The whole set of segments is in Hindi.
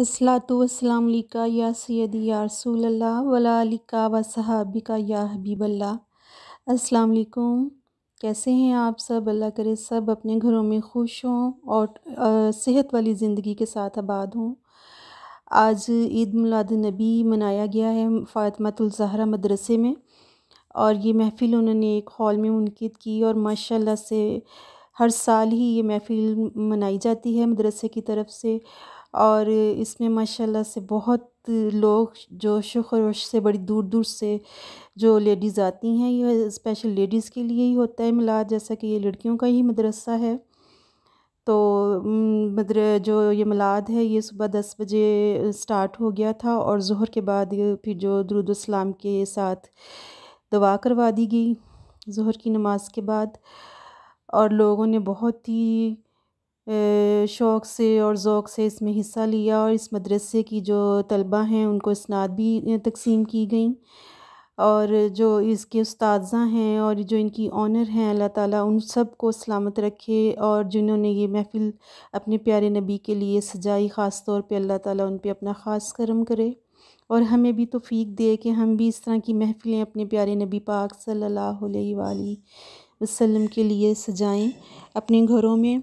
असलातुवसलामलिका या सैदी या रसूल वलालिका व सहाबिका या हबीबल्ला असलकुम कैसे हैं आप सब अल्लाह करे सब अपने घरों में खुश हों और सेहत वाली ज़िंदगी के साथ आबाद हों आज ईद मिलाद नबी मनाया गया है जहरा मदरसे में और ये महफ़िल उन्होंने एक हॉल में मुनद की और माशाल्लाह से हर साल ही ये महफ़िल मनाई जाती है मदरसे की तरफ से और इसमें माशाल्लाह से बहुत लोग जो खरोश से बड़ी दूर दूर से जो लेडीज़ आती हैं यह स्पेशल लेडीज़ के लिए ही होता है मिलाद जैसा कि ये लड़कियों का ही मदरसा है तो मदर जो ये मिलाद है ये सुबह दस बजे स्टार्ट हो गया था और जहर के बाद फिर जो दरुदोसलाम के साथ दवा करवा दी गई जहर की नमाज के बाद और लोगों ने बहुत ही शौक़ से और ओक़ से इसमें हिस्सा लिया और इस मदरसे की जो तलबा हैं उनको इसनाद भी तक़सीम की गई और जो इसके उस्ताज़ा हैं और जो इनकी ऑनर हैं अल्लाह ताला उन सब को सलामत रखे और जिन्होंने ये महफ़िल अपने प्यारे नबी के लिए सजाई ख़ास तौर पे अल्लाह ताला उन पे अपना ख़ास करम करे और हमें भी तोफ़ीक दे कि हम भी इस तरह की महफ़िलें अपने प्यारे नबी पाक सल्ला अलैहि के लिए सजाएँ अपने घरों में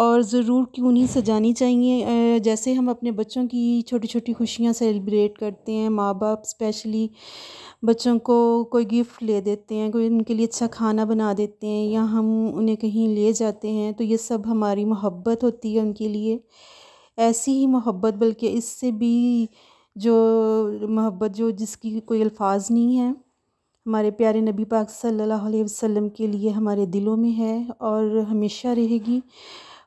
और ज़रूर क्यों नहीं सजानी चाहिए जैसे हम अपने बच्चों की छोटी छोटी खुशियाँ सेलिब्रेट करते हैं माँ बाप स्पेशली बच्चों को कोई गिफ्ट ले देते हैं कोई उनके लिए अच्छा खाना बना देते हैं या हम उन्हें कहीं ले जाते हैं तो ये सब हमारी मोहब्बत होती है उनके लिए ऐसी ही मोहब्बत बल्कि इससे भी जो मोहब्बत जो जिसकी कोई अल्फाज नहीं है हमारे प्यारे नबी पाक सल्लल्लाहु अलैहि वसल्लम के लिए हमारे दिलों में है और हमेशा रहेगी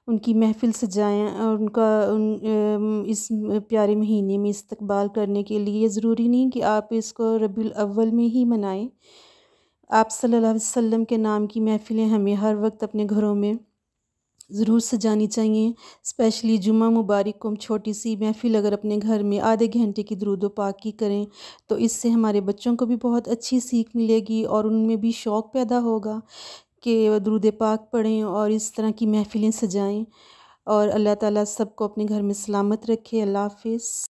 उनकी महफ़िल सजाएँ और उनका उन इस प्यारे महीने में इस्तकबाल करने के लिए ज़रूरी नहीं कि आप इसको रबी अव्वल में ही मनाएं आप सल्लल्लाहु अलैहि वसल्लम के नाम की महफ़िलें हमें हर वक्त अपने घरों में ज़रूर सजानी चाहिए स्पेशली जुमा मुबारक को हम छोटी सी महफ़िल अगर अपने घर में आधे घंटे की दरूद पाक की करें तो इससे हमारे बच्चों को भी बहुत अच्छी सीख मिलेगी और उनमें भी शौक़ पैदा होगा के दरूद पाक पढ़ें और इस तरह की महफ़िलें सजाएं और अल्लाह ताला सबको अपने घर में सलामत रखे अल्लाह हाफ